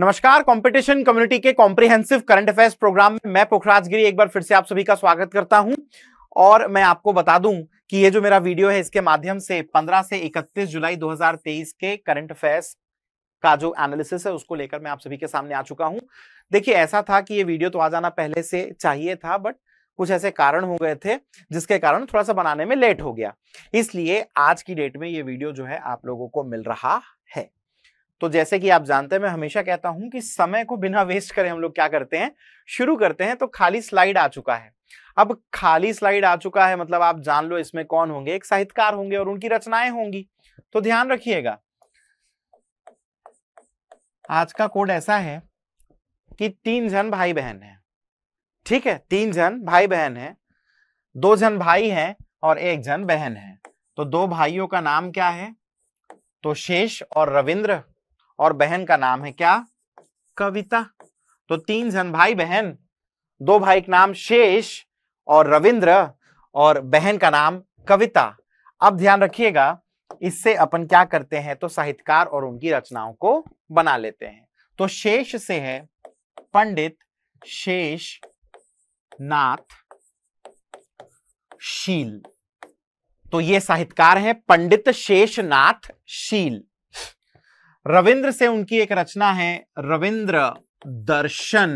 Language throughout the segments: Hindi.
नमस्कार कंपटीशन कम्युनिटी के कॉम्प्रिहेंसिव करंट अफेयर्स प्रोग्राम में मैं पुखराज गिरी एक बार फिर से आप सभी का स्वागत करता हूं और मैं आपको बता दूं कि ये जो मेरा वीडियो है इसके माध्यम से 15 से 31 जुलाई 2023 के करंट अफेयर्स का जो एनालिसिस है उसको लेकर मैं आप सभी के सामने आ चुका हूं देखिए ऐसा था कि ये वीडियो तो आ जाना पहले से चाहिए था बट कुछ ऐसे कारण हो गए थे जिसके कारण थोड़ा सा बनाने में लेट हो गया इसलिए आज की डेट में ये वीडियो जो है आप लोगों को मिल रहा तो जैसे कि आप जानते हैं मैं हमेशा कहता हूं कि समय को बिना वेस्ट करें हम लोग क्या करते हैं शुरू करते हैं तो खाली स्लाइड आ चुका है अब खाली स्लाइड आ चुका है मतलब आप जान लो इसमें कौन होंगे एक साहित्यकार होंगे और उनकी रचनाएं होंगी तो ध्यान रखिएगा आज का कोड ऐसा है कि तीन जन भाई बहन है ठीक है तीन जन भाई बहन है दो जन भाई हैं और एक जन बहन है तो दो भाइयों का नाम क्या है तो शेष और रविंद्र और बहन का नाम है क्या कविता तो तीन जन भाई बहन दो भाई का नाम शेष और रविंद्र और बहन का नाम कविता अब ध्यान रखिएगा इससे अपन क्या करते हैं तो साहित्यकार और उनकी रचनाओं को बना लेते हैं तो शेष से है पंडित शेष नाथ शील तो ये साहित्यकार है पंडित शेषनाथ शील रविंद्र से उनकी एक रचना है रविंद्र दर्शन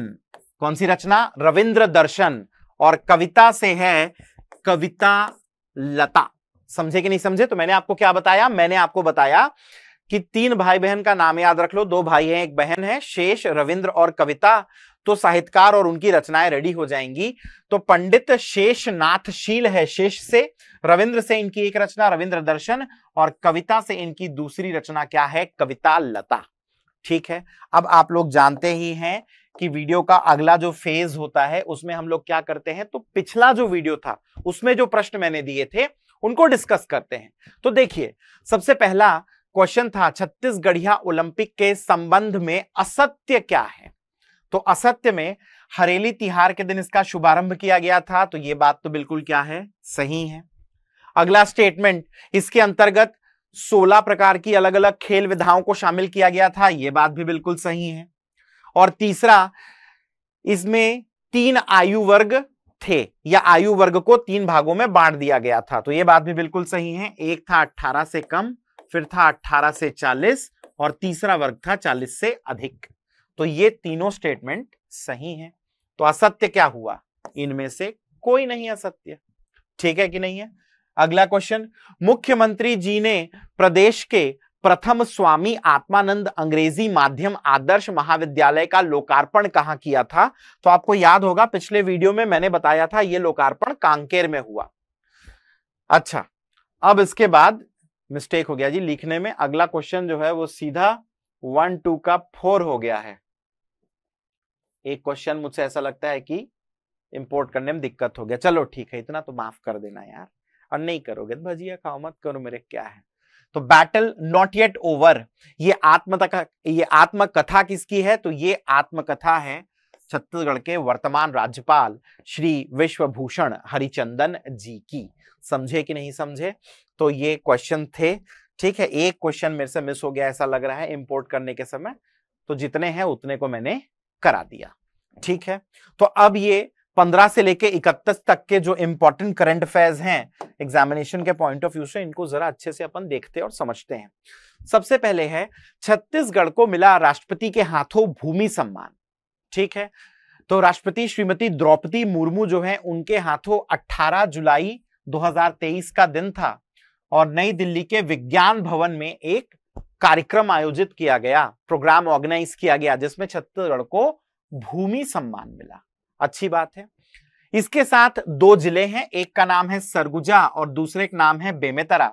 कौन सी रचना रविंद्र दर्शन और कविता से है कविता लता समझे कि नहीं समझे तो मैंने आपको क्या बताया मैंने आपको बताया कि तीन भाई बहन का नाम याद रख लो दो भाई हैं एक बहन है शेष रविंद्र और कविता तो साहित्यकार और उनकी रचनाएं रेडी हो जाएंगी तो पंडित शेषनाथ शील है शेष से रविंद्र से इनकी एक रचना रविंद्र दर्शन और कविता से इनकी दूसरी रचना क्या है कविता लता ठीक है अब आप लोग जानते ही हैं कि वीडियो का अगला जो फेज होता है उसमें हम लोग क्या करते हैं तो पिछला जो वीडियो था उसमें जो प्रश्न मैंने दिए थे उनको डिस्कस करते हैं तो देखिए सबसे पहला क्वेश्चन था छत्तीसगढ़िया ओलंपिक के संबंध में असत्य क्या है तो असत्य में हरेली तिहार के दिन इसका शुभारंभ किया गया था तो ये बात तो बिल्कुल क्या है सही है अगला स्टेटमेंट इसके अंतर्गत 16 प्रकार की अलग अलग खेल विधाओं को शामिल किया गया था यह बात भी बिल्कुल सही है और तीसरा इसमें तीन आयु वर्ग थे या आयु वर्ग को तीन भागों में बांट दिया गया था तो यह बात भी बिल्कुल सही है एक था 18 से कम फिर था 18 से 40 और तीसरा वर्ग था 40 से अधिक तो ये तीनों स्टेटमेंट सही हैं तो असत्य क्या हुआ इनमें से कोई नहीं असत्य ठीक है कि नहीं है अगला क्वेश्चन मुख्यमंत्री जी ने प्रदेश के प्रथम स्वामी आत्मानंद अंग्रेजी माध्यम आदर्श महाविद्यालय का लोकार्पण कहाँ किया था तो आपको याद होगा पिछले वीडियो में मैंने बताया था ये लोकार्पण कांकेर में हुआ अच्छा अब इसके बाद मिस्टेक हो गया जी लिखने में अगला क्वेश्चन जो है वो सीधा वन टू का फोर हो गया है एक क्वेश्चन मुझसे ऐसा लगता है कि इंपोर्ट करने में दिक्कत हो गया चलो ठीक है इतना तो माफ कर देना यार और नहीं करोगे तो भजिया खाओ मत करो मेरे क्या है तो बैटल नॉट येट ओवर ये आत्मकथा ये आत्मकथा किसकी है तो ये आत्मकथा है छत्तीसगढ़ के वर्तमान राज्यपाल श्री विश्वभूषण हरिचंदन जी की समझे कि नहीं समझे तो ये क्वेश्चन थे ठीक है एक क्वेश्चन मेरे से मिस हो गया ऐसा लग रहा है इंपोर्ट करने के समय तो जितने हैं उतने को मैंने करा दिया ठीक है तो अब ये 15 से लेके 31 तक के जो इंपॉर्टेंट करंट अफेयर हैं एग्जामिनेशन के पॉइंट ऑफ व्यू से इनको जरा अच्छे से अपन देखते और समझते हैं सबसे पहले है छत्तीसगढ़ को मिला राष्ट्रपति के हाथों भूमि सम्मान ठीक है तो राष्ट्रपति श्रीमती द्रौपदी मुर्मू जो है उनके हाथों 18 जुलाई 2023 का दिन था और नई दिल्ली के विज्ञान भवन में एक कार्यक्रम आयोजित किया गया प्रोग्राम ऑर्गेनाइज किया गया जिसमें छत्तीसगढ़ को भूमि सम्मान मिला अच्छी बात है इसके साथ दो जिले हैं एक का नाम है सरगुजा और दूसरे का नाम है बेमेतरा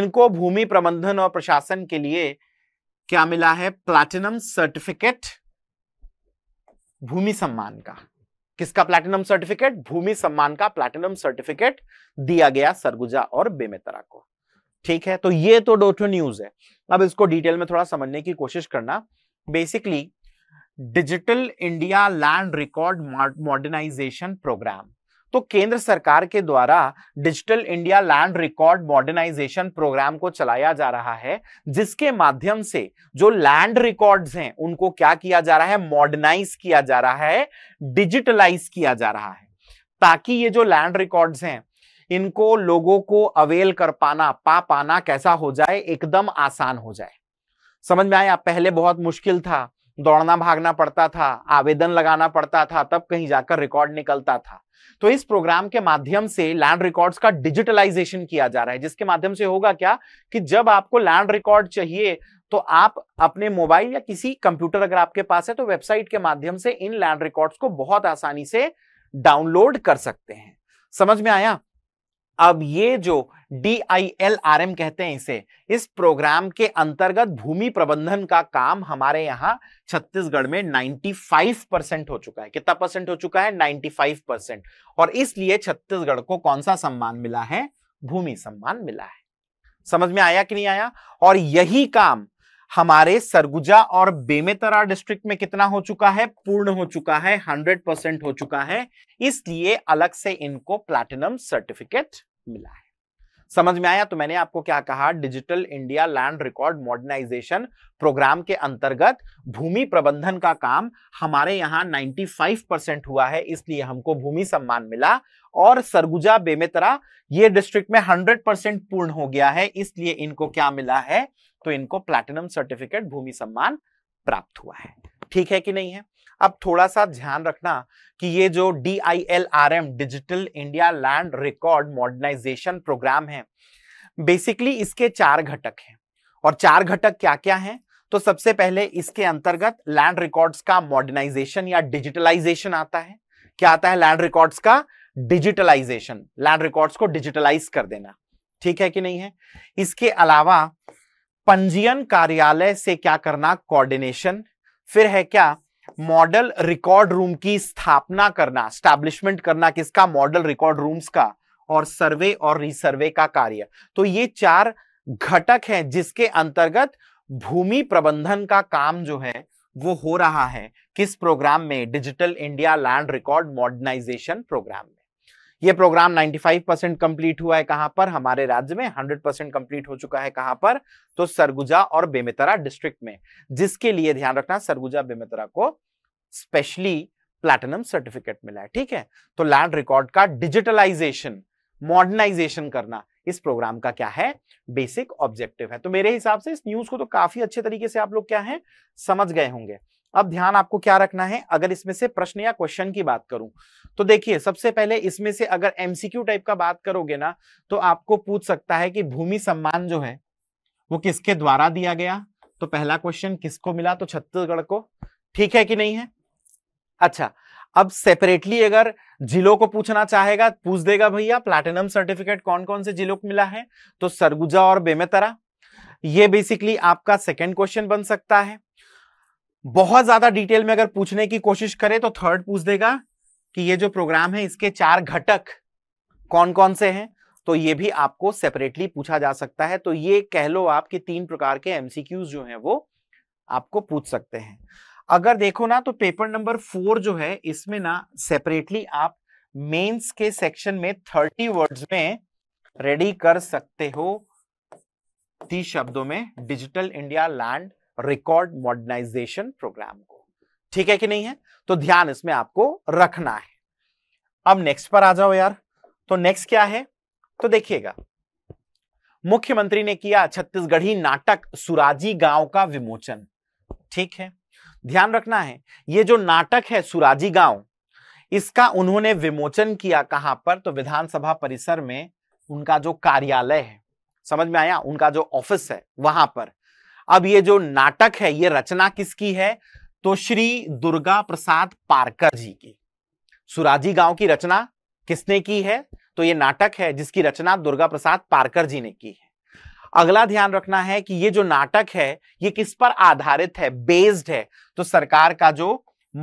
इनको भूमि प्रबंधन और प्रशासन के लिए क्या मिला है प्लैटिनम सर्टिफिकेट भूमि सम्मान का किसका प्लैटिनम सर्टिफिकेट भूमि सम्मान का प्लैटिनम सर्टिफिकेट दिया गया सरगुजा और बेमेतरा को ठीक है तो ये तो डोटो न्यूज है अब इसको डिटेल में थोड़ा समझने की कोशिश करना basically digital India land record modernisation programme तो केंद्र सरकार के द्वारा digital India land record modernisation programme को चलाया जा रहा है जिसके माध्यम से जो लैंड रिकॉर्ड्स हैं उनको क्या किया जा रहा है मॉडर्नाइज किया जा रहा है डिजिटलाइज किया जा रहा है ताकि ये जो लैंड रिकॉर्ड्स हैं इनको लोगों को अवेल कर पाना पा पाना कैसा हो जाए एकदम आसान हो जाए समझ में आया पहले बहुत मुश्किल था दौड़ना भागना पड़ता था आवेदन लगाना पड़ता था तब कहीं जाकर रिकॉर्ड निकलता था तो इस प्रोग्राम के माध्यम से लैंड रिकॉर्ड्स का डिजिटलाइजेशन किया जा रहा है जिसके माध्यम से होगा क्या कि जब आपको लैंड रिकॉर्ड चाहिए तो आप अपने मोबाइल या किसी कंप्यूटर अगर आपके पास है तो वेबसाइट के माध्यम से इन लैंड रिकॉर्ड्स को बहुत आसानी से डाउनलोड कर सकते हैं समझ में आया अब ये जो D I L R M कहते हैं इसे इस प्रोग्राम के अंतर्गत भूमि प्रबंधन का काम हमारे यहाँ छत्तीसगढ़ में 95 परसेंट हो चुका है कितना परसेंट हो चुका है 95 परसेंट और इसलिए छत्तीसगढ़ को कौन सा सम्मान मिला है भूमि सम्मान मिला है समझ में आया कि नहीं आया और यही काम हमारे सरगुजा और बेमेतरा डिस्ट्रिक्ट में कितना हो चुका है पूर्ण हो चुका है 100 परसेंट हो चुका है इसलिए अलग से इनको प्लैटिनम सर्टिफिकेट मिला है समझ में आया तो मैंने आपको क्या कहा digital India land record modernisation programme के अंतर्गत भूमि प्रबंधन का काम हमारे यहाँ 95 परसेंट हुआ है इसलिए हमको भूमि सम्मान मिला और सरगुजा बेमेतरा ये डिस्ट्रिक्ट में 100 परसेंट पूर्ण हो गया है इसलिए इनको क्या मिला है तो इनको प्लेटिनम सर्टिफिकेट भूमि सम्मान प्राप्त हुआ है ठीक है कि नहीं है अब थोड़ा सा ध्यान रखना कि ये जो D I L R M digital India land record modernisation programme है बेसिकली इसके चार घटक हैं और चार घटक क्या क्या हैं तो सबसे पहले इसके अंतर्गत लैंड रिकॉर्ड्स का मॉडर्नाइजेशन या डिजिटलाइजेशन आता है क्या आता है लैंड रिकॉर्ड्स का डिजिटलाइजेशन लैंड रिकॉर्ड्स को डिजिटलाइज कर देना ठीक है कि नहीं है इसके अलावा पंजीयन कार्यालय से क्या करना कोऑर्डिनेशन फिर है क्या मॉडल रिकॉर्ड रूम की स्थापना करना स्टैब्लिशमेंट करना किसका मॉडल रिकॉर्ड रूम्स का और सर्वे और रिसर्वे का कार्य तो ये चार घटक हैं जिसके अंतर्गत भूमि प्रबंधन का काम जो है वो हो रहा है किस प्रोग्राम में digital India land record modernisation programme में ये प्रोग्राम 95 परसेंट कंप्लीट हुआ है कहां पर हमारे राज्य में 100 परसेंट कंप्लीट हो चुका है कहां पर तो सरगुजा और बेमेतरा डिस्ट्रिक्ट में जिसके लिए ध्यान रखना सरगुजा बेमेतरा को स्पेशली प्लैटिनम सर्टिफिकेट मिला है ठीक है तो लैंड रिकॉर्ड का डिजिटलाइजेशन मॉडर्नाइजेशन करना इस प्रोग्राम का क्या है बेसिक ऑब्जेक्टिव है तो मेरे हिसाब से इस न्यूज को तो काफी अच्छे तरीके से आप लोग क्या है समझ गए होंगे अब ध्यान आपको क्या रखना है अगर इसमें से प्रश्न या क्वेश्चन की बात करूं तो देखिए सबसे पहले इसमें से अगर एमसीक्यू टाइप का बात करोगे ना तो आपको पूछ सकता है कि भूमि सम्मान जो है वो किसके द्वारा दिया गया तो पहला क्वेश्चन किसको मिला तो छत्तीसगढ़ को ठीक है कि नहीं है अच्छा अब सेपरेटली अगर जिलों को पूछना चाहेगा पूछ देगा भैया प्लैटिनम सर्टिफिकेट कौन कौन से जिलों को मिला है तो सरगुजा और बेमेतरा ये बेसिकली आपका सेकेंड क्वेश्चन बन सकता है बहुत ज्यादा डिटेल में अगर पूछने की कोशिश करे तो थर्ड पूछ देगा कि ये जो प्रोग्राम है इसके चार घटक कौन कौन से हैं तो ये भी आपको सेपरेटली पूछा जा सकता है तो ये कह लो आप कि तीन प्रकार के एमसीक्यूज जो हैं वो आपको पूछ सकते हैं अगर देखो ना तो पेपर नंबर फोर जो है इसमें ना सेपरेटली आप मेंस के सेक्शन में थर्टी वर्ड्स में रेडी कर सकते हो तीस शब्दों में digital India land record modernisation programme को ठीक है कि नहीं है तो ध्यान इसमें आपको रखना है अब नेक्स्ट पर आ जाओ यार तो नेक्स्ट क्या है तो देखिएगा मुख्यमंत्री ने किया छत्तीसगढ़ी नाटक सुराजी गांव का विमोचन ठीक है ध्यान रखना है ये जो नाटक है सुराजी गांव इसका उन्होंने विमोचन किया कहां पर तो विधानसभा परिसर में उनका जो कार्यालय है समझ में आया उनका जो ऑफिस है वहां पर अब ये जो नाटक है ये रचना किसकी है तो श्री दुर्गा प्रसाद पारकर जी की सुराजी गांव की रचना किसने की है तो ये नाटक है जिसकी रचना दुर्गा प्रसाद पारकर जी ने की है अगला ध्यान रखना है कि ये जो नाटक है ये किस पर आधारित है बेस्ड है तो सरकार का जो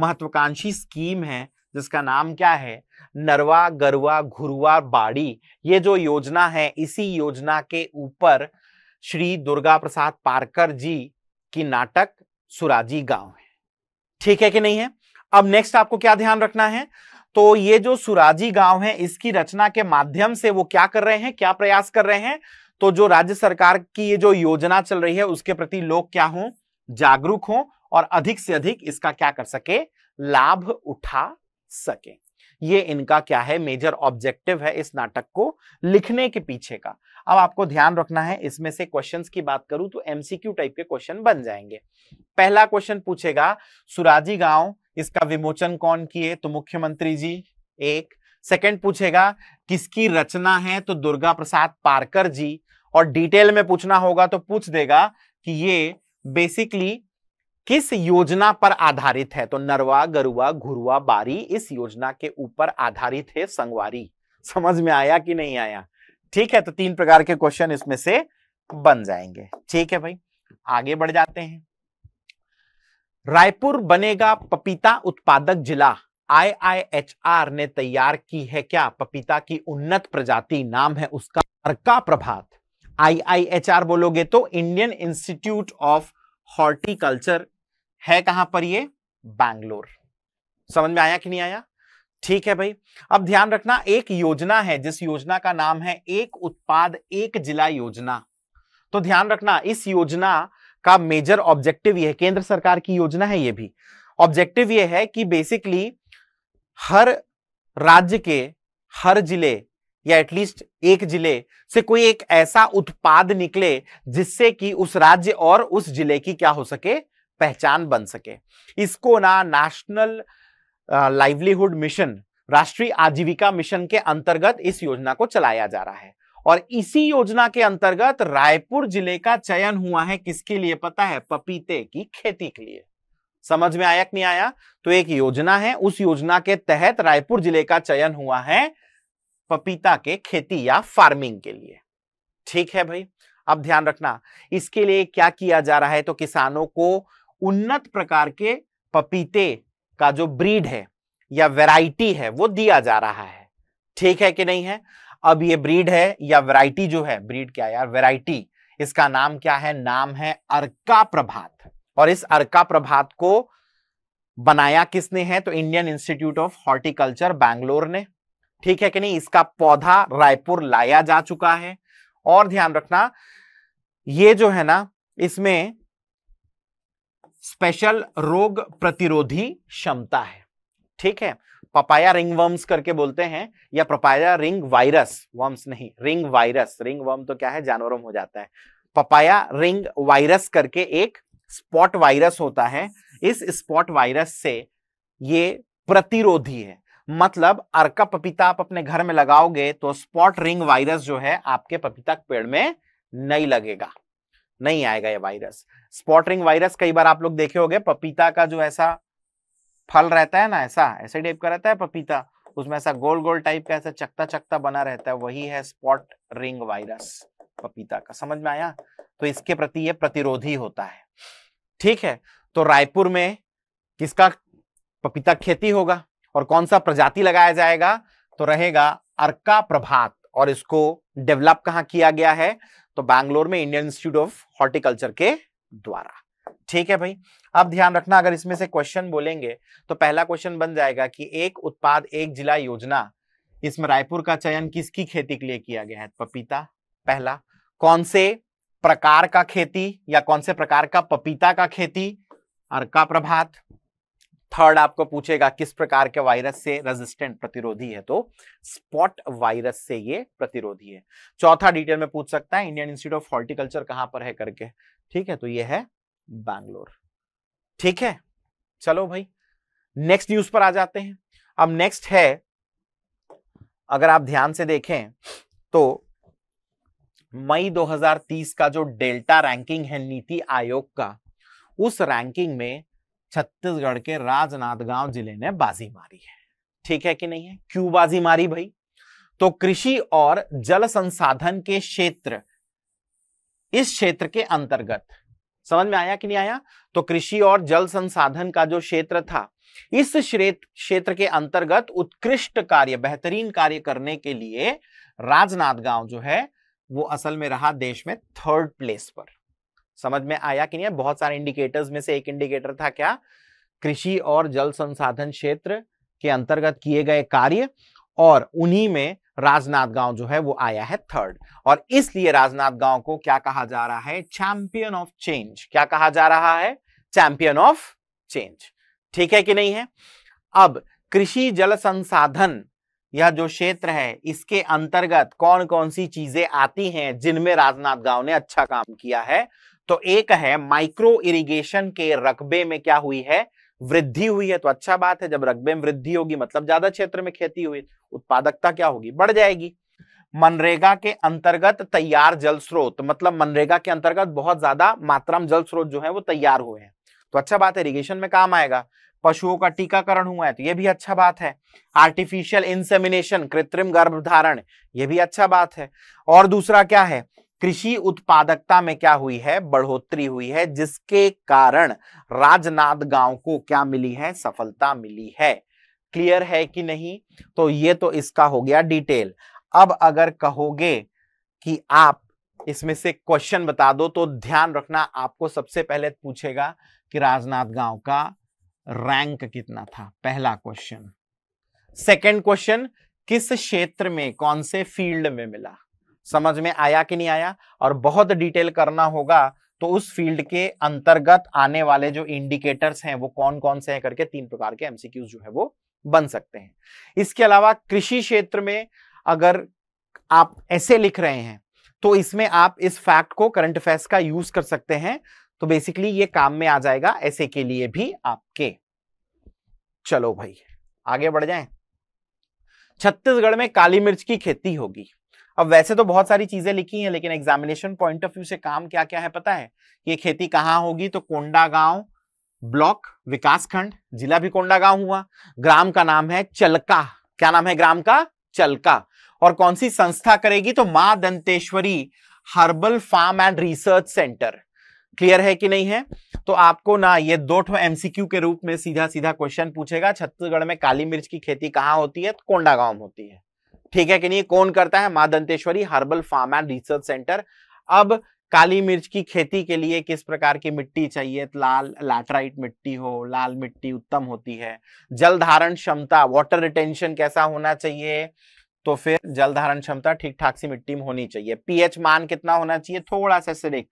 महत्वाकांक्षी स्कीम है जिसका नाम क्या है नरवा गरवा घुरुआ बाड़ी ये जो योजना है इसी योजना के ऊपर श्री दुर्गा प्रसाद पारकर जी की नाटक सुराजी गांव है ठीक है कि नहीं है अब नेक्स्ट आपको क्या ध्यान रखना है तो ये जो सुराजी गांव है इसकी रचना के माध्यम से वो क्या कर रहे हैं क्या प्रयास कर रहे हैं तो जो राज्य सरकार की ये जो योजना चल रही है उसके प्रति लोग क्या हों जागरूक हों और अधिक से अधिक इसका क्या कर सके लाभ उठा सके ये इनका क्या है मेजर ऑब्जेक्टिव है इस नाटक को लिखने के पीछे का अब आपको ध्यान रखना है इसमें से क्वेश्चंस की बात करूं तो एमसीक्यू टाइप के क्वेश्चन बन जाएंगे पहला क्वेश्चन पूछेगा सुराजी गांव इसका विमोचन कौन किए तो मुख्यमंत्री जी एक सेकंड पूछेगा किसकी रचना है तो दुर्गा प्रसाद पारकर जी और डिटेल में पूछना होगा तो पूछ देगा कि ये बेसिकली किस योजना पर आधारित है तो नरवा गरुआ घुरुआ बारी इस योजना के ऊपर आधारित है संगवारी समझ में आया कि नहीं आया ठीक है तो तीन प्रकार के क्वेश्चन इसमें से बन जाएंगे ठीक है भाई आगे बढ़ जाते हैं रायपुर बनेगा पपीता उत्पादक जिला आईआईएचआर ने तैयार की है क्या पपीता की उन्नत प्रजाति नाम है उसका अर्का प्रभात आईआईएचआर बोलोगे तो इंडियन इंस्टीट्यूट ऑफ हॉर्टिकल्चर है कहां पर ये बैंगलोर समझ में आया कि नहीं आया ठीक है भाई अब ध्यान रखना एक योजना है जिस योजना का नाम है एक उत्पाद एक जिला योजना तो ध्यान रखना इस योजना का मेजर ऑब्जेक्टिव यह केंद्र सरकार की योजना है यह भी ऑब्जेक्टिव यह है कि बेसिकली हर राज्य के हर जिले या एटलीस्ट एक जिले से कोई एक ऐसा उत्पाद निकले जिससे कि उस राज्य और उस जिले की क्या हो सके पहचान बन सके इसको ना नेशनल लाइवलीहुड मिशन राष्ट्रीय आजीविका मिशन के अंतर्गत इस योजना को चलाया जा रहा है और इसी योजना के अंतर्गत रायपुर जिले का चयन हुआ है किसके लिए पता है पपीते की खेती के लिए समझ में आया कि नहीं आया तो एक योजना है उस योजना के तहत रायपुर जिले का चयन हुआ है पपीता के खेती या फार्मिंग के लिए ठीक है भाई अब ध्यान रखना इसके लिए क्या किया जा रहा है तो किसानों को उन्नत प्रकार के पपीते का जो ब्रीड है या वैरायटी है वो दिया जा रहा है ठीक है कि नहीं है अब ये ब्रीड है या वैरायटी जो है ब्रीड क्या यार वैरायटी इसका नाम क्या है नाम है अर्का प्रभात और इस अर्का प्रभात को बनाया किसने है तो Indian institute of horticulture Bangalore ने ठीक है कि नहीं इसका पौधा रायपुर लाया जा चुका है और ध्यान रखना ये जो है ना इसमें स्पेशल रोग प्रतिरोधी क्षमता है ठीक है पपाया रिंग वर्म्स करके बोलते हैं या पपाया रिंग वायरस वर्म्स नहीं रिंग वायरस रिंग वर्म तो क्या है जानवरों में हो जाता है पपाया रिंग वायरस करके एक स्पॉट वायरस होता है इस स्पॉट वायरस से ये प्रतिरोधी है मतलब अर्का पपीता आप अपने घर में लगाओगे तो स्पॉट रिंग वायरस जो है आपके पपीता पेड़ में नहीं लगेगा नहीं आएगा ये वायरस स्पॉट रिंग वायरस कई बार आप लोग देखे होंगे पपीता का जो ऐसा फल रहता है ना ऐसा ऐसे टाइप का रहता है पपीता उसमें ऐसा गोल गोल टाइप का ऐसा चकता चकता बना रहता है वही है स्पॉट रिंग वायरस पपीता का समझ में आया तो इसके प्रति ये प्रतिरोधी होता है ठीक है तो रायपुर में किसका पपीता खेती होगा और कौन सा प्रजाति लगाया जाएगा तो रहेगा अर्का प्रभात और इसको डेवलप कहाँ किया गया है तो बैंगलोर में इंडियन इंस्टीट्यूट ऑफ हॉर्टिकल्चर के द्वारा ठीक है भाई अब ध्यान रखना अगर इसमें से क्वेश्चन बोलेंगे तो पहला क्वेश्चन बन जाएगा कि एक उत्पाद एक जिला योजना इसमें रायपुर का चयन किसकी खेती के लिए किया गया है पपीता पहला कौन से प्रकार का खेती या कौन से प्रकार का पपीता का खेती अर्का प्रभात थर्ड आपको पूछेगा किस प्रकार के वायरस से रेजिस्टेंट प्रतिरोधी है तो स्पॉट वायरस से ये प्रतिरोधी है चौथा डिटेल में पूछ सकता है इंडियन इंस्टीट्यूट ऑफ हॉर्टिकल्चर कहां पर है करके ठीक है तो ये है बैंगलोर ठीक है चलो भाई नेक्स्ट न्यूज पर आ जाते हैं अब नेक्स्ट है अगर आप ध्यान से देखें तो मई 2030 का जो डेल्टा रैंकिंग है नीति आयोग का उस रैंकिंग में छत्तीसगढ़ के राजनांदगांव जिले ने बाजी मारी है ठीक है कि नहीं है क्यों बाजी मारी भाई तो कृषि और जल संसाधन के क्षेत्र इस क्षेत्र के अंतर्गत समझ में आया कि नहीं आया तो कृषि और जल संसाधन का जो क्षेत्र था इस क्षेत्र के अंतर्गत उत्कृष्ट कार्य बेहतरीन कार्य करने के लिए राजनांदगांव जो है वो असल में रहा देश में थर्ड प्लेस पर समझ में आया कि नहीं बहुत सारे इंडिकेटर्स में से एक इंडिकेटर था क्या कृषि और जल संसाधन क्षेत्र के अंतर्गत किए गए कार्य और उन्हीं में राजनाथ गांव जो है वो आया है थर्ड और इसलिए राजनाथ गांव को क्या कहा जा रहा है चैंपियन ऑफ चेंज क्या कहा जा रहा है चैंपियन ऑफ चेंज ठीक है कि नहीं है अब कृषि जल संसाधन यह जो क्षेत्र है इसके अंतर्गत कौन कौन सी चीजें आती हैं जिनमें राजनाथ गांव ने अच्छा काम किया है तो एक है माइक्रो इरिगेशन के रकबे में क्या हुई है वृद्धि हुई है तो अच्छा बात है जब रकबे में वृद्धि होगी मतलब ज्यादा क्षेत्र में खेती हुई उत्पादकता क्या होगी बढ़ जाएगी मनरेगा के अंतर्गत तैयार जल स्रोत मतलब मनरेगा के अंतर्गत बहुत ज्यादा मात्रा में जल स्रोत जो है वो तैयार हुए हैं तो अच्छा बात है इरिगेशन में काम आएगा पशुओं का टीकाकरण हुआ है तो ये भी अच्छा बात है आर्टिफिशियल इंसेमिनेशन कृत्रिम गर्भधारण ये भी अच्छा बात है और दूसरा क्या है कृषि उत्पादकता में क्या हुई है बढ़ोतरी हुई है जिसके कारण गांव को क्या मिली है सफलता मिली है क्लियर है कि नहीं तो ये तो इसका हो गया डिटेल अब अगर कहोगे कि आप इसमें से क्वेश्चन बता दो तो ध्यान रखना आपको सबसे पहले पूछेगा कि राजनाथ गांव का रैंक कितना था पहला क्वेश्चन सेकंड क्वेश्चन किस क्षेत्र में कौन से फील्ड में मिला समझ में आया कि नहीं आया और बहुत डिटेल करना होगा तो उस फील्ड के अंतर्गत आने वाले जो इंडिकेटर्स हैं वो कौन कौन से हैं करके तीन प्रकार के एमसीक्यूज जो है वो बन सकते हैं इसके अलावा कृषि क्षेत्र में अगर आप ऐसे लिख रहे हैं तो इसमें आप इस फैक्ट को करंट अफेयर्स का यूज कर सकते हैं तो बेसिकली ये काम में आ जाएगा ऐसे के लिए भी आपके चलो भाई आगे बढ़ जाए छत्तीसगढ़ में काली मिर्च की खेती होगी अब वैसे तो बहुत सारी चीजें लिखी हैं लेकिन एग्जामिनेशन पॉइंट ऑफ व्यू से काम क्या क्या है पता है ये खेती कहाँ होगी तो कोंडा गांव ब्लॉक विकासखंड जिला भी कोंडा गांव हुआ ग्राम का नाम है चलका क्या नाम है ग्राम का चलका और कौन सी संस्था करेगी तो माँ Danteshwari herbal farm and research centre clear है कि नहीं है तो आपको ना ये दो एमसीक्यू के रूप में सीधा सीधा क्वेश्चन पूछेगा छत्तीसगढ़ में काली मिर्च की खेती कहाँ होती है तो कोंडा गांव होती है ठीक है कि नहीं कौन करता है माँ Danteshwari herbal farm and research centre अब काली मिर्च की खेती के लिए किस प्रकार की मिट्टी चाहिए लाल लैटराइट मिट्टी हो लाल मिट्टी उत्तम होती है जल धारण क्षमता वाटर रिटेंशन कैसा होना चाहिए तो फिर जल धारण क्षमता ठीक ठाक सी मिट्टी में होनी चाहिए पीएच मान कितना होना चाहिए थोड़ा सा सिरिक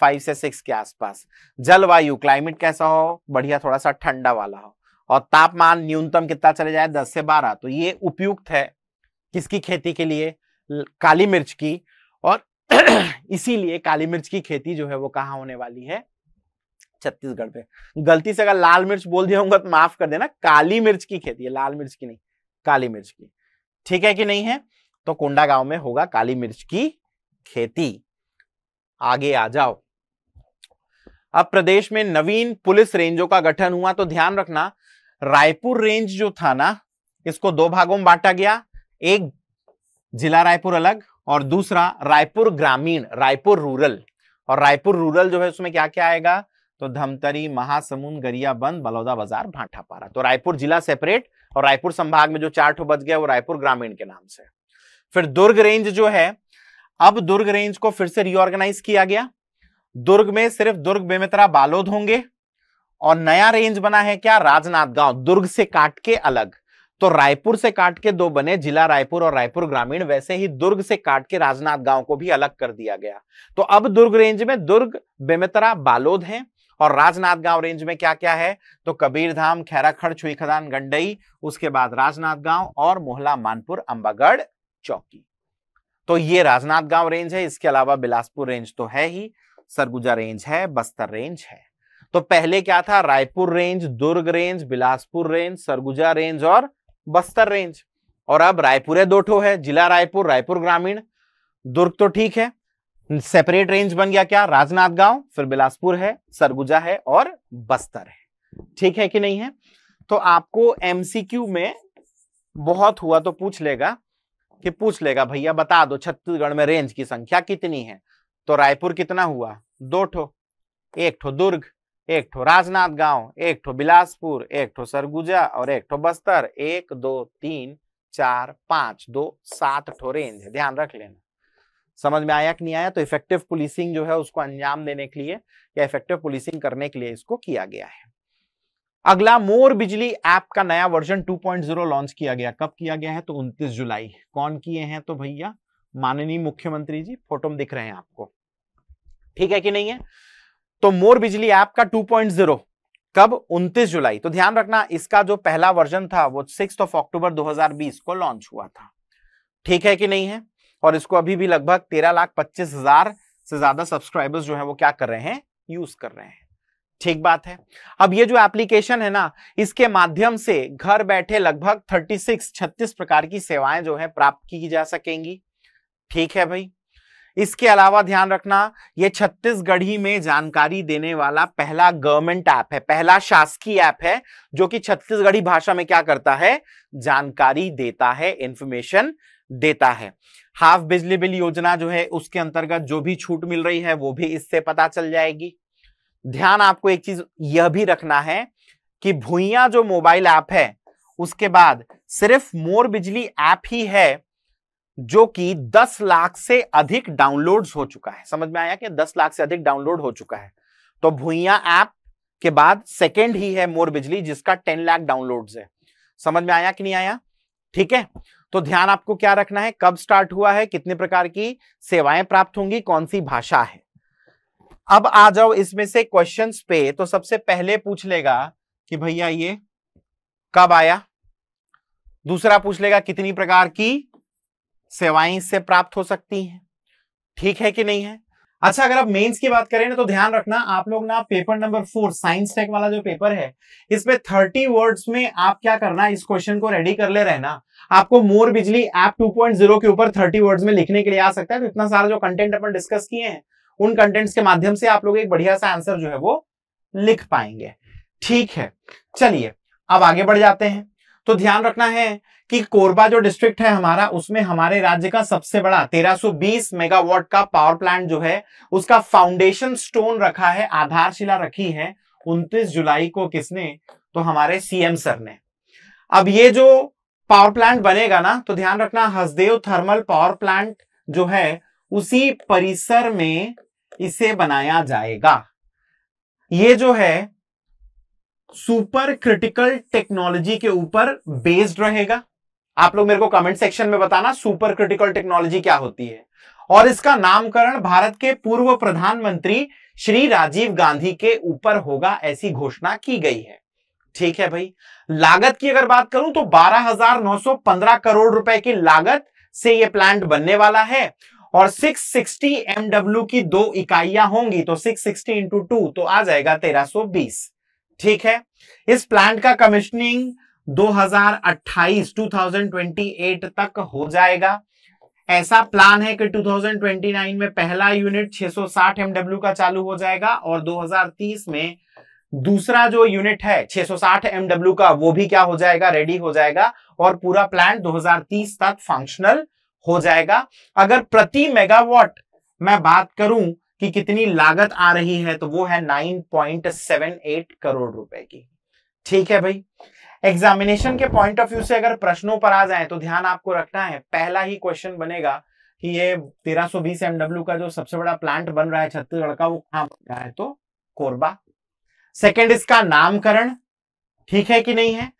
फाइव से सिक्स के आसपास जलवायु क्लाइमेट कैसा हो बढ़िया थोड़ा सा ठंडा वाला हो और तापमान न्यूनतम कितना चले जाए दस से बारह तो ये उपयुक्त है किसकी खेती के लिए काली मिर्च की और इसीलिए काली मिर्च की खेती जो है वो कहाँ होने वाली है छत्तीसगढ़ पे गलती से अगर लाल मिर्च बोल दिया होगा तो माफ कर देना काली मिर्च की खेती है लाल मिर्च की नहीं काली मिर्च की ठीक है कि नहीं है तो कोंडा गांव में होगा काली मिर्च की खेती आगे आ जाओ अब प्रदेश में नवीन पुलिस रेंजों का गठन हुआ तो ध्यान रखना रायपुर रेंज जो था ना इसको दो भागों में बांटा गया एक जिला रायपुर अलग और दूसरा रायपुर ग्रामीण रायपुर रूरल और रायपुर रूरल जो है उसमें क्या क्या आएगा तो धमतरी महासमुंद गरियाबंद बलौदा बाजार भाटापारा तो रायपुर जिला सेपरेट और रायपुर संभाग में जो चार ठो बच गया वो रायपुर ग्रामीण के नाम से फिर दुर्ग रेंज जो है अब दुर्ग रेंज को फिर से रिओर्गेनाइज किया गया दुर्ग में सिर्फ दुर्ग बेमेतरा बालोद होंगे और नया रेंज बना है क्या राजनाथ गांव दुर्ग से काट के अलग तो रायपुर से काट के दो बने जिला रायपुर और रायपुर ग्रामीण वैसे ही दुर्ग से काट के राजनाथ गांव को भी अलग कर दिया गया तो अब दुर्ग रेंज में दुर्ग बेमेतरा बालोद हैं और राजनाथ गांव रेंज में क्या क्या है तो कबीरधाम खैराखड़ छुई खदान गंडई उसके बाद राजनाथ गांव और मोहला मानपुर अंबागढ़ चौकी तो ये राजनाथ गांव रेंज है इसके अलावा बिलासपुर रेंज तो है ही सरगुजा रेंज है बस्तर रेंज है तो पहले क्या था Raipur range Durg range Bilaspur range Surguja range और बस्तर रेंज और अब रायपुर दो ठो है जिला रायपुर रायपुर ग्रामीण दुर्ग तो ठीक है सेपरेट रेंज बन गया क्या राजनांदगांव फिर बिलासपुर है सरगुजा है और बस्तर है ठीक है कि नहीं है तो आपको एमसीक्यू में बहुत हुआ तो पूछ लेगा कि पूछ लेगा भैया बता दो छत्तीसगढ़ में रेंज की संख्या कितनी है तो रायपुर कितना हुआ दो ठो एक ठो दुर्ग एक ठो राजनाथ गांव एक ठो बिलासपुर एक ठो सरगुजा और एक ठो बस्तर एक दो तीन चार पांच दो सात ठो रेंज है ध्यान रख लेना समझ में आया कि नहीं आया तो इफेक्टिव पुलिसिंग जो है उसको अंजाम देने के लिए या इफेक्टिव पुलिसिंग करने के लिए इसको किया गया है अगला मोर बिजली ऐप का नया वर्जन 2.0 लॉन्च किया गया कब किया गया है तो 29 जुलाई कौन किए हैं तो भैया माननीय मुख्यमंत्री जी फोटो में दिख रहे हैं आपको ठीक है कि नहीं है तो मोर बिजली ऐप का 2.0 कब 29 जुलाई तो ध्यान रखना इसका जो पहला वर्जन था वो सिक्स ऑफ अक्टूबर 2020 को लॉन्च हुआ था ठीक है कि नहीं है और इसको अभी भी लगभग तेरह लाख पच्चीस हजार से ज्यादा सब्सक्राइबर्स जो है वो क्या कर रहे हैं यूज कर रहे हैं ठीक बात है अब ये जो एप्लीकेशन है ना इसके माध्यम से घर बैठे लगभग 36 36 प्रकार की सेवाएं जो है प्राप्त की जा सकेंगी ठीक है भाई इसके अलावा ध्यान रखना ये छत्तीसगढ़ी में जानकारी देने वाला पहला गवर्नमेंट ऐप है पहला शासकीय ऐप है जो कि छत्तीसगढ़ी भाषा में क्या करता है जानकारी देता है इंफॉर्मेशन देता है हाफ बिजली बिल योजना जो है उसके अंतर्गत जो भी छूट मिल रही है वो भी इससे पता चल जाएगी ध्यान आपको एक चीज यह भी रखना है कि भूया जो मोबाइल ऐप है उसके बाद सिर्फ मोर बिजली ऐप ही है जो कि 10 लाख से अधिक डाउनलोड्स हो चुका है समझ में आया कि 10 लाख से अधिक डाउनलोड हो चुका है तो भूया ऐप के बाद सेकेंड ही है मोर बिजली जिसका 10 लाख डाउनलोड्स है समझ में आया कि नहीं आया ठीक है तो ध्यान आपको क्या रखना है कब स्टार्ट हुआ है कितने प्रकार की सेवाएं प्राप्त होंगी कौन सी भाषा है अब आ जाओ इसमें से क्वेश्चन पे तो सबसे पहले पूछ लेगा कि भैया ये कब आया दूसरा पूछ लेगा कितनी प्रकार की सेवाएं इससे प्राप्त हो सकती हैं ठीक है कि नहीं है अच्छा अगर आप मेंस की बात करें ना तो ध्यान रखना आप लोग ना paper number four science tech वाला जो पेपर है इसमें थर्टी वर्ड्स में आप क्या करना इस क्वेश्चन को रेडी कर ले रहना आपको मोर बिजली पॉइंट 2.0 के ऊपर थर्टी वर्ड्स में लिखने के लिए आ सकता है तो इतना सारा जो कंटेंट अपन डिस्कस किए हैं उन कंटेंट्स के माध्यम से आप लोग एक बढ़िया सा आंसर जो है वो लिख पाएंगे ठीक है चलिए अब आगे बढ़ जाते हैं तो ध्यान रखना है कि कोरबा जो डिस्ट्रिक्ट है हमारा उसमें हमारे राज्य का सबसे बड़ा 1320 मेगावाट का पावर प्लांट जो है उसका फाउंडेशन स्टोन रखा है आधारशिला रखी है 29 जुलाई को किसने तो हमारे सीएम सर ने अब ये जो पावर प्लांट बनेगा ना तो ध्यान रखना हसदेव थर्मल पावर प्लांट जो है उसी परिसर में इसे बनाया जाएगा ये जो है सुपर क्रिटिकल टेक्नोलॉजी के ऊपर बेस्ड रहेगा आप लोग मेरे को कमेंट सेक्शन में बताना सुपर क्रिटिकल टेक्नोलॉजी क्या होती है और इसका नामकरण भारत के पूर्व प्रधानमंत्री श्री राजीव गांधी के ऊपर होगा ऐसी घोषणा की गई है ठीक है भाई लागत की अगर बात करूं तो 12,915 करोड़ रुपए की लागत से ये प्लांट बनने वाला है और 660 एमडब्ल्यू की दो इकाइयां होंगी तो 660 सिक्सटी इंटू टू तो आ जाएगा 1320 ठीक है इस प्लांट का कमिश्निंग 2028 2028 तक हो जाएगा ऐसा प्लान है कि 2029 में पहला यूनिट 660 एमडब्ल्यू का चालू हो जाएगा और 2030 में दूसरा जो यूनिट है 660 एमडब्ल्यू का वो भी क्या हो जाएगा रेडी हो जाएगा और पूरा प्लांट 2030 तक फंक्शनल हो जाएगा अगर प्रति मेगावाट मैं बात करूं कि कितनी लागत आ रही है तो वो है 9.78 करोड़ रुपए की ठीक है भाई एग्जामिनेशन के पॉइंट ऑफ व्यू से अगर प्रश्नों पर आ जाए तो ध्यान आपको रखना है पहला ही क्वेश्चन बनेगा कि ये 1320 एमडब्ल्यू का जो सबसे बड़ा प्लांट बन रहा है छत्तीसगढ़ का वो कहां बन रहा है तो कोरबा सेकेंड इसका नामकरण ठीक है कि नहीं है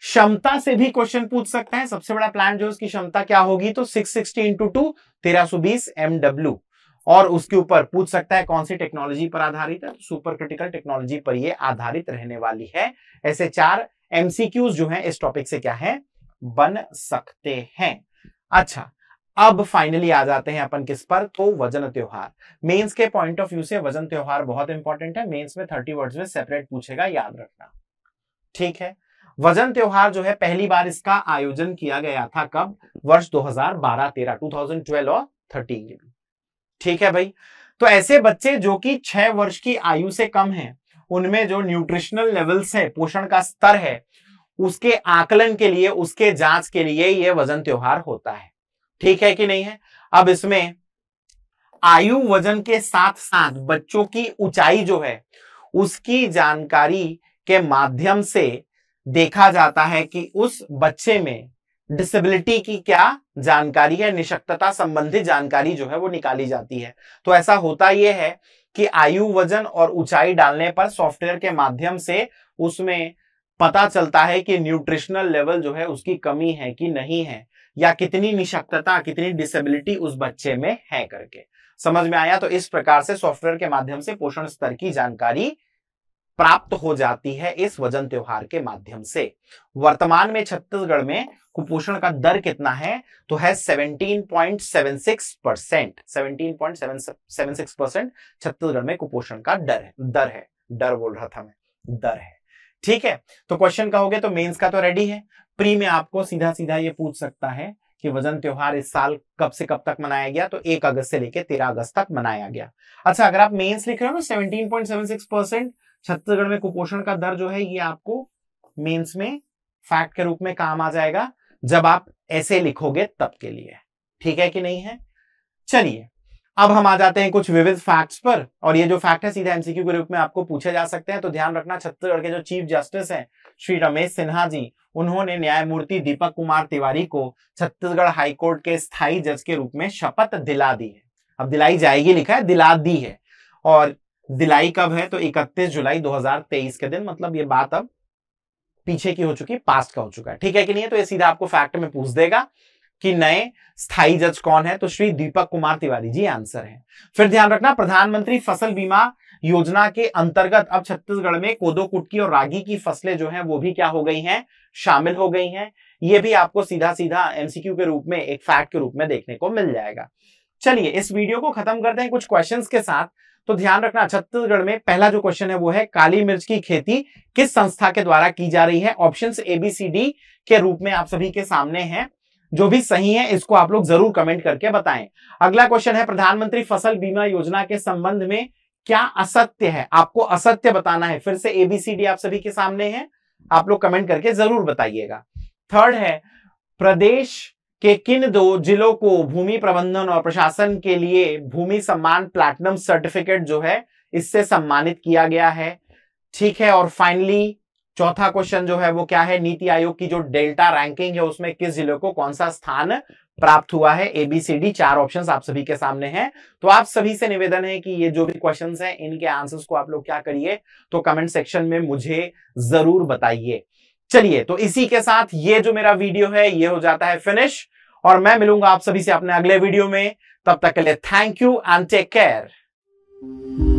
क्षमता से भी क्वेश्चन पूछ सकते हैं सबसे बड़ा प्लांट जो उसकी क्षमता क्या होगी तो 660 सिक्सटी इंटू टू तेरह सो बीस एमडब्ल्यू और उसके ऊपर पूछ सकता है कौन सी टेक्नोलॉजी पर आधारित है तो सुपर क्रिटिकल टेक्नोलॉजी पर ये आधारित रहने वाली है ऐसे चार एमसीक्यूज जो हैं इस टॉपिक से क्या है बन सकते हैं अच्छा अब फाइनली आ जाते हैं अपन किस पर तो वजन त्योहार मेंस के पॉइंट ऑफ व्यू से वजन त्योहार बहुत इंपॉर्टेंट है मेंस में थर्टी वर्ड्स में सेपरेट पूछेगा याद रखना ठीक है वजन त्योहार जो है पहली बार इसका आयोजन किया गया था कब वर्ष 2012-13 2012 और 13 में ठीक है भाई तो ऐसे बच्चे जो कि छह वर्ष की आयु से कम है उनमें जो न्यूट्रिशनल लेवल्स है पोषण का स्तर है उसके आकलन के लिए उसके जांच के लिए यह वजन त्योहार होता है ठीक है कि नहीं है अब इसमें आयु वजन के साथ साथ बच्चों की ऊंचाई जो है उसकी जानकारी के माध्यम से देखा जाता है कि उस बच्चे में डिसेबिलिटी की क्या जानकारी है निशक्तता संबंधित जानकारी जो है वो निकाली जाती है तो ऐसा होता यह है कि आयु वजन और ऊंचाई डालने पर सॉफ्टवेयर के माध्यम से उसमें पता चलता है कि न्यूट्रिशनल लेवल जो है उसकी कमी है कि नहीं है या कितनी निशक्तता कितनी डिसेबिलिटी उस बच्चे में है करके समझ में आया तो इस प्रकार से सॉफ्टवेयर के माध्यम से पोषण स्तर की जानकारी प्राप्त हो जाती है इस वजन त्योहार के माध्यम से वर्तमान में छत्तीसगढ़ में कुपोषण का दर कितना है तो है 17.76 परसेंट सेवनटीन परसेंट छत्तीसगढ़ में कुपोषण का डर है दर है डर बोल रहा था मैं डर है ठीक है तो क्वेश्चन कहोगे तो मेंस का तो रेडी है प्री में आपको सीधा सीधा ये पूछ सकता है कि वजन त्योहार इस साल कब से कब तक मनाया गया तो एक अगस्त से लेकर तेरह अगस्त तक मनाया गया अच्छा अगर आप मेंस लिख रहे हो ना seventeen point seven six percent Chhattisgarh में कुपोषण का दर जो है ये आपको मेंस में फैक्ट के रूप में काम आ जाएगा जब आप ऐसे लिखोगे तब के लिए ठीक है कि नहीं है चलिए अब हम आ जाते हैं कुछ विविध फैक्ट्स पर और ये जो फैक्ट है सीधा एमसीक्यू के रूप में आपको पूछे जा सकते हैं तो ध्यान रखना छत्तीसगढ़ के जो चीफ जस्टिस हैं श्री रमेश सिन्हा जी उन्होंने न्यायमूर्ति दीपक कुमार तिवारी को छत्तीसगढ़ हाईकोर्ट के स्थायी जज के रूप में शपथ दिला दी है अब दिलाई जाएगी लिखा है दिला दी है और दिलाई कब है तो 31 जुलाई 2023 के दिन मतलब ये बात अब पीछे की हो चुकी पास्ट का हो चुका है ठीक है कि नहीं है तो ये सीधा आपको फैक्ट में पूछ देगा कि नए स्थाई जज कौन है तो श्री दीपक कुमार तिवारी जी आंसर है फिर ध्यान रखना प्रधानमंत्री फसल बीमा योजना के अंतर्गत अब छत्तीसगढ़ में कोदो कुटकी और रागी की फसलें जो हैं वो भी क्या हो गई हैं शामिल हो गई हैं ये भी आपको सीधा सीधा एमसीक्यू के रूप में एक फैक्ट के रूप में देखने को मिल जाएगा चलिए इस वीडियो को खत्म करते हैं कुछ क्वेश्चंस के साथ तो ध्यान रखना छत्तीसगढ़ में पहला जो क्वेश्चन है वो है काली मिर्च की खेती किस संस्था के द्वारा की जा रही है option A B C D के रूप में आप सभी के सामने है जो भी सही है इसको आप लोग जरूर कमेंट करके बताएं अगला क्वेश्चन है प्रधानमंत्री फसल बीमा योजना के संबंध में क्या असत्य है आपको असत्य बताना है फिर से एबीसीडी आप सभी के सामने है आप लोग कमेंट करके जरूर बताइएगा थर्ड है प्रदेश कि किन दो जिलों को भूमि प्रबंधन और प्रशासन के लिए भूमि सम्मान प्लैटिनम सर्टिफिकेट जो है इससे सम्मानित किया गया है ठीक है और फाइनली चौथा क्वेश्चन जो है वो क्या है नीति आयोग की जो डेल्टा रैंकिंग है उसमें किस जिले को कौन सा स्थान प्राप्त हुआ है एबीसीडी चार ऑप्शंस आप सभी के सामने हैं तो आप सभी से निवेदन है कि ये जो भी क्वेश्चंस हैं इनके आंसर्स को आप लोग क्या करिए तो कमेंट सेक्शन में मुझे जरूर बताइए चलिए तो इसी के साथ ये जो मेरा वीडियो है ये हो जाता है फिनिश और मैं मिलूंगा आप सभी से अपने अगले वीडियो में तब तक के लिए thank you and take care